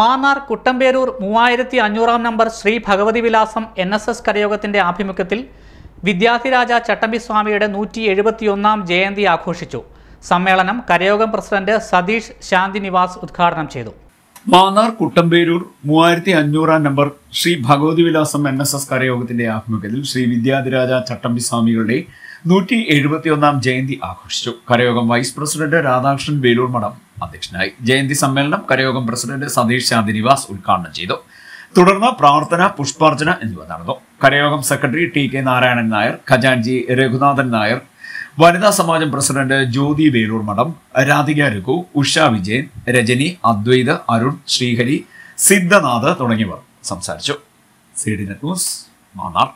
മാന്നാർ കുട്ടമ്പേരൂർ മൂവായിരത്തി അഞ്ഞൂറാം നമ്പർ ശ്രീ ഭഗവതി വിലാസം N S S കരയോഗത്തിൻ്റെ ആഭിമുഖ്യത്തിൽ വിദ്യാധിരാജ ചട്ടമ്പി സ്വാമിയുടെ നൂറ്റി എഴുപത്തിയൊന്നാം ജയന്തി ആഘോഷിച്ചു സമ്മേളനം കരയോഗം പ്രസിഡന്റ് സതീഷ് ശാന്തിനിവാസ് ഉദ്ഘാടനം ചെയ്തു മാന്നാർ കുട്ടമ്പേരൂർ മൂവായിരത്തി അഞ്ഞൂറാം നമ്പർ ശ്രീ ഭഗവതി വിലാസം എൻ എസ് എസ് കരയോഗത്തിന്റെ ആഭിമുഖ്യത്തിൽ ശ്രീ വിദ്യാധിരാജ ചട്ടമ്പി സ്വാമികളുടെ നൂറ്റി എഴുപത്തിയൊന്നാം ജയന്തി ആഘോഷിച്ചു കരയോഗം വൈസ് പ്രസിഡന്റ് രാധാകൃഷ്ണൻ വേലൂർ മഠം അധ്യക്ഷനായി ജയന്തി സമ്മേളനം കരയോഗം പ്രസിഡന്റ് സതീഷ് ശാന്തിനിവാസ് ഉദ്ഘാടനം ചെയ്തു തുടർന്ന് പ്രാർത്ഥന പുഷ്പാർച്ചന എന്നിവ നടന്നു കരയോഗം secretary T K Narayanan Nair ഖജാൻജി രഘുനാഥൻ നായർ വനിതാ സമാജം പ്രസിഡന്റ് ജ്യോതി വേലൂർ മഠം രാധിക രഘു ഉഷ വിജയൻ രജനി അദ്വൈത അരുൺ ശ്രീഹരി സിദ്ധനാഥ് തുടങ്ങിയവർ സംസാരിച്ചു C D net news Mannar